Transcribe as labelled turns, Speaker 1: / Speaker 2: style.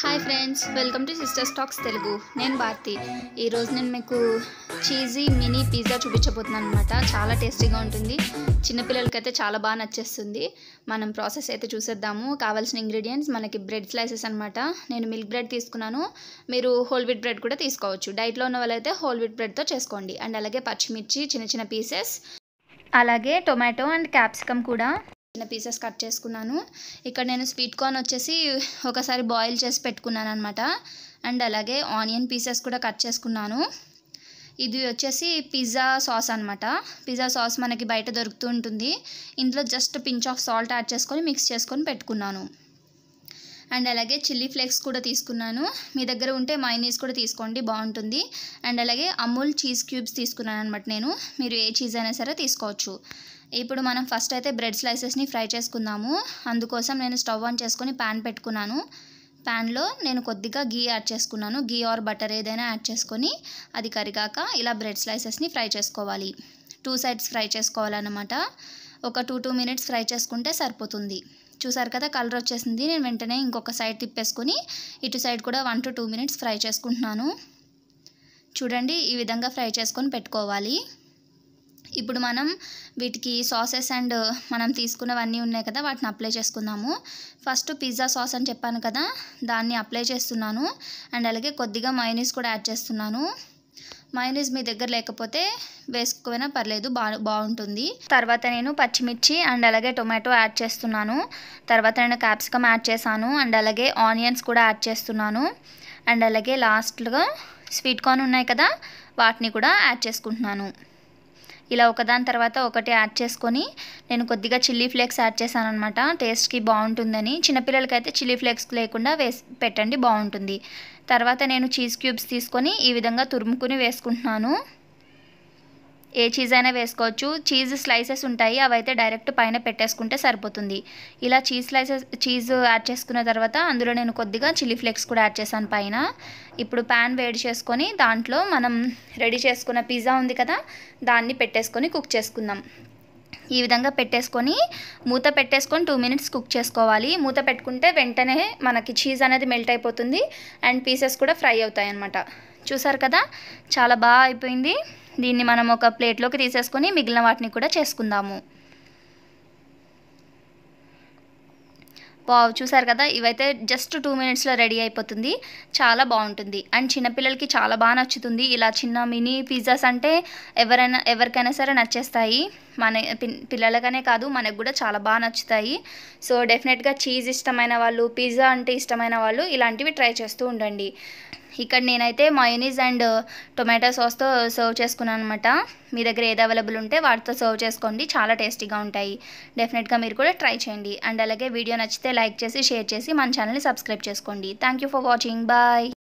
Speaker 1: hi friends welcome to sister stacks Telugu నేను భారతి ఈరోజు నేను మీకు చీజీ మినీ పిజ్జా చూపించబోతున్నాను అనమాట చాలా టేస్టీగా ఉంటుంది చిన్నపిల్లలకైతే చాలా బాగా నచ్చేస్తుంది మనం ప్రాసెస్ అయితే చూసేద్దాము కావాల్సిన ఇంగ్రీడియంట్స్ మనకి బ్రెడ్ స్లైసెస్ అనమాట నేను మిల్క్ బ్రెడ్ తీసుకున్నాను మీరు హోల్ వీట్ బ్రెడ్ కూడా తీసుకోవచ్చు డైట్లో ఉన్న వాళ్ళైతే హోల్ వీట్ బ్రెడ్తో చేసుకోండి అండ్ అలాగే పచ్చిమిర్చి చిన్న చిన్న పీసెస్ అలాగే టొమాటో అండ్ క్యాప్సికమ్ కూడా చిన్న పీసెస్ కట్ చేసుకున్నాను ఇక్కడ నేను స్వీట్ కార్న్ వచ్చేసి ఒకసారి బాయిల్ చేసి పెట్టుకున్నాను అనమాట అండ్ అలాగే ఆనియన్ పీసెస్ కూడా కట్ చేసుకున్నాను ఇది వచ్చేసి పిజ్జా సాస్ అనమాట పిజ్జా సాస్ మనకి బయట దొరుకుతూ ఉంటుంది ఇందులో just pinch of salt add చేసుకొని మిక్స్ చేసుకొని పెట్టుకున్నాను అండ్ అలాగే చిల్లీ ఫ్లేక్స్ కూడా తీసుకున్నాను మీ దగ్గర ఉంటే మైనీస్ కూడా తీసుకోండి బాగుంటుంది అండ్ అలాగే అమూల్ చీజ్ క్యూబ్స్ తీసుకున్నాను అనమాట నేను మీరు ఏ చీజ్ అయినా సరే తీసుకోవచ్చు ఇప్పుడు మనం ఫస్ట్ అయితే బ్రెడ్ స్లైసెస్ని ఫ్రై చేసుకుందాము అందుకోసం నేను స్టవ్ ఆన్ చేసుకుని ప్యాన్ పెట్టుకున్నాను ప్యాన్లో నేను కొద్దిగా గీ యాడ్ చేసుకున్నాను గీ ఆర్ బటర్ ఏదైనా యాడ్ చేసుకొని అది కరిగాక ఇలా బ్రెడ్ స్లైసెస్ని ఫ్రై చేసుకోవాలి టూ సైడ్స్ ఫ్రై చేసుకోవాలన్నమాట ఒక టూ టూ మినిట్స్ ఫ్రై చేసుకుంటే సరిపోతుంది చూసారు కదా కలర్ వచ్చేసింది నేను వెంటనే ఇంకొక సైడ్ తిప్పేసుకొని ఇటు సైడ్ కూడా one to two minutes fry చేసుకుంటున్నాను చూడండి ఈ విధంగా ఫ్రై చేసుకొని పెట్టుకోవాలి ఇప్పుడు మనం వీటికి సాసెస్ అండ్ మనం తీసుకున్నవన్నీ ఉన్నాయి కదా వాటిని అప్లై చేసుకుందాము ఫస్ట్ పిజ్జా సాస్ అని చెప్పాను కదా దాన్ని అప్లై చేస్తున్నాను అండ్ అలాగే కొద్దిగా మైనీస్ కూడా యాడ్ చేస్తున్నాను మైనీస్ మీ దగ్గర లేకపోతే వేసుకోవైనా పర్లేదు బాగుంటుంది తర్వాత నేను పచ్చిమిర్చి అండ్ అలాగే టొమాటో యాడ్ చేస్తున్నాను తర్వాత నేను క్యాప్సికమ్ యాడ్ చేశాను అండ్ అలాగే ఆనియన్స్ కూడా యాడ్ చేస్తున్నాను అండ్ అలాగే లాస్ట్గా స్వీట్ కార్న్ ఉన్నాయి కదా వాటిని కూడా యాడ్ చేసుకుంటున్నాను ఇలా ఒకదాని తర్వాత ఒకటి యాడ్ చేసుకొని నేను కొద్దిగా చిల్లీ ఫ్లేక్స్ యాడ్ చేశాను అనమాట టేస్ట్కి బాగుంటుందని చిన్నపిల్లలకైతే చిల్లీ ఫ్లేక్స్ లేకుండా వేసి పెట్టండి బాగుంటుంది తర్వాత నేను చీజ్ క్యూబ్స్ తీసుకొని ఈ విధంగా తురుముకుని వేసుకుంటున్నాను ఏ చీజ్ అయినా వేసుకోవచ్చు చీజ్ స్లైసెస్ ఉంటాయి అవి అయితే డైరెక్ట్ పైన పెట్టేసుకుంటే సరిపోతుంది ఇలా చీజ్ స్లైసెస్ చీజ్ యాడ్ చేసుకున్న తర్వాత అందులో నేను కొద్దిగా చిల్లీ ఫ్లేక్స్ కూడా యాడ్ చేశాను పైన ఇప్పుడు ప్యాన్ వేడి చేసుకొని దాంట్లో మనం రెడీ చేసుకున్న పిజ్జా ఉంది కదా దాన్ని పెట్టేసుకొని కుక్ చేసుకుందాం ఈ విధంగా పెట్టేసుకొని మూత పెట్టేసుకొని టూ మినిట్స్ కుక్ చేసుకోవాలి మూత పెట్టుకుంటే వెంటనే మనకి చీజ్ అనేది మెల్ట్ అయిపోతుంది అండ్ పీసెస్ కూడా ఫ్రై అవుతాయి అన్నమాట చూసారు కదా చాలా బాగా అయిపోయింది దీన్ని మనం ఒక ప్లేట్లోకి తీసేసుకొని మిగిలిన వాటిని కూడా చేసుకుందాము వావ్ చూసారు కదా ఇవైతే జస్ట్ టూ మినిట్స్లో రెడీ అయిపోతుంది చాలా బాగుంటుంది అండ్ చిన్నపిల్లలకి చాలా బాగా నచ్చుతుంది ఇలా చిన్న మినీ పిజ్జాస్ అంటే ఎవరైనా ఎవరికైనా సరే నచ్చేస్తాయి మన పిల్లలకనే కాదు మనకు కూడా చాలా బాగా నచ్చుతాయి సో డెఫినెట్గా చీజ్ ఇష్టమైన వాళ్ళు పిజ్జా అంటే ఇష్టమైన వాళ్ళు ఇలాంటివి ట్రై చేస్తూ ఉండండి ఇక్కడ నేనైతే మయోనీస్ అండ్ టొమాటో సాస్తో సర్వ్ చేసుకున్నాను అనమాట మీ దగ్గర ఏది అవైలబుల్ ఉంటే వాటితో సర్వ్ చేసుకోండి చాలా టేస్టీగా ఉంటాయి డెఫినెట్గా మీరు కూడా ట్రై చేయండి అండ్ అలాగే వీడియో నచ్చితే లైక్ చేసి షేర్ చేసి మన ఛానల్ని సబ్స్క్రైబ్ చేసుకోండి థ్యాంక్ ఫర్ వాచింగ్ బాయ్